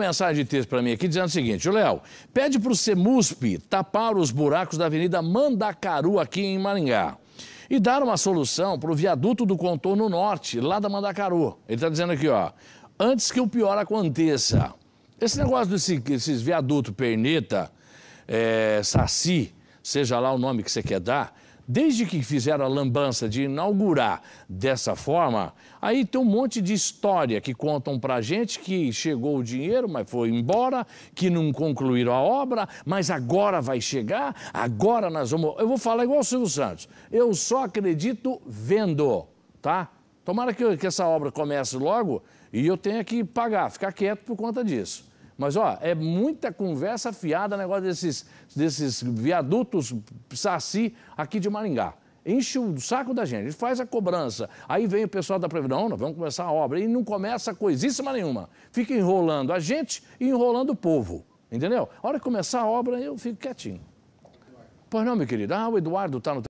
mensagem de texto para mim aqui dizendo o seguinte: o Léo, pede para o CEMUSP tapar os buracos da Avenida Mandacaru, aqui em Maringá. E dar uma solução para o viaduto do contorno norte, lá da Mandacaru. Ele está dizendo aqui, ó. Antes que o pior aconteça. Esse negócio desses desse, viaduto perneta, é, saci, seja lá o nome que você quer dar, Desde que fizeram a lambança de inaugurar dessa forma, aí tem um monte de história que contam para gente que chegou o dinheiro, mas foi embora, que não concluíram a obra, mas agora vai chegar, agora nós vamos. Eu vou falar igual o Silvio Santos. Eu só acredito vendo, tá? Tomara que, que essa obra comece logo e eu tenha que pagar, ficar quieto por conta disso. Mas, ó, é muita conversa fiada, negócio desses, desses viadutos saci aqui de Maringá. Enche o saco da gente, faz a cobrança. Aí vem o pessoal da Previdão, não, vamos começar a obra. E não começa coisíssima nenhuma. Fica enrolando a gente e enrolando o povo. Entendeu? A hora que começar a obra, eu fico quietinho. Pois não, meu querido. Ah, o Eduardo está no